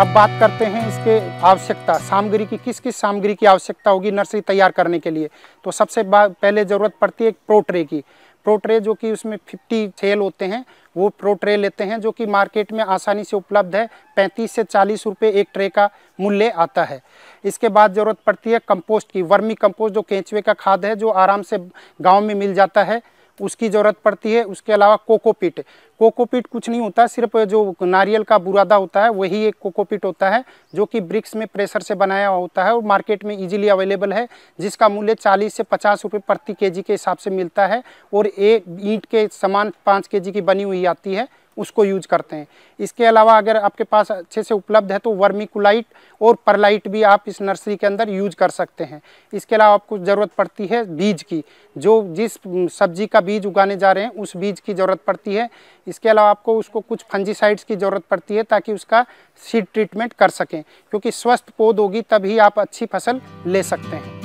अब बात करते हैं इसके आवश्यकता सामग्री की किस किस सामग्री की आवश्यकता होगी नर्सरी तैयार करने के लिए तो सबसे पहले ज़रूरत पड़ती है एक प्रोट्रे की प्रोट्रे जो कि उसमें 50 सेल होते हैं वो प्रोट्रे लेते हैं जो कि मार्केट में आसानी से उपलब्ध है 35 से 40 रुपए एक ट्रे का मूल्य आता है इसके बाद ज़रूरत पड़ती है कंपोस्ट की वर्मी कंपोस्ट जो केंचवे का खाद है जो आराम से गाँव में मिल जाता है उसकी ज़रूरत पड़ती है उसके अलावा कोकोपीट कोकोपीट कुछ नहीं होता सिर्फ जो नारियल का बुरादा होता है वही एक कोकोपीट होता है जो कि ब्रिक्स में प्रेशर से बनाया हुआ होता है और मार्केट में इजीली अवेलेबल है जिसका मूल्य 40 से 50 रुपये प्रति केजी के हिसाब से मिलता है और एक ईंट के समान 5 केजी की बनी हुई आती है उसको यूज करते हैं इसके अलावा अगर आपके पास अच्छे से उपलब्ध है तो वर्मिकुलाइट और परलाइट भी आप इस नर्सरी के अंदर यूज कर सकते हैं इसके अलावा आपको ज़रूरत पड़ती है बीज की जो जिस सब्जी का बीज उगाने जा रहे हैं उस बीज की ज़रूरत पड़ती है इसके अलावा आपको उसको कुछ फंजीसाइड्स की ज़रूरत पड़ती है ताकि उसका सीड ट्रीटमेंट कर सकें क्योंकि स्वस्थ पौध होगी तभी आप अच्छी फसल ले सकते हैं